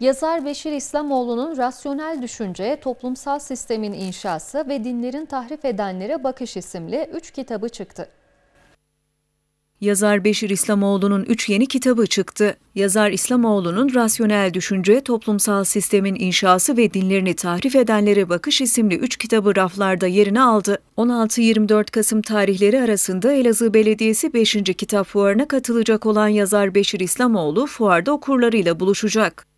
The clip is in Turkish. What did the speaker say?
Yazar Beşir İslamoğlu'nun Rasyonel Düşünce, Toplumsal Sistemin İnşası ve Dinlerin Tahrif Edenlere Bakış isimli 3 kitabı çıktı. Yazar Beşir İslamoğlu'nun 3 yeni kitabı çıktı. Yazar İslamoğlu'nun Rasyonel Düşünce, Toplumsal Sistemin İnşası ve Dinlerini Tahrif Edenlere Bakış isimli 3 kitabı raflarda yerini aldı. 16-24 Kasım tarihleri arasında Elazığ Belediyesi 5. Kitap Fuarı'na katılacak olan yazar Beşir İslamoğlu fuarda okurlarıyla buluşacak.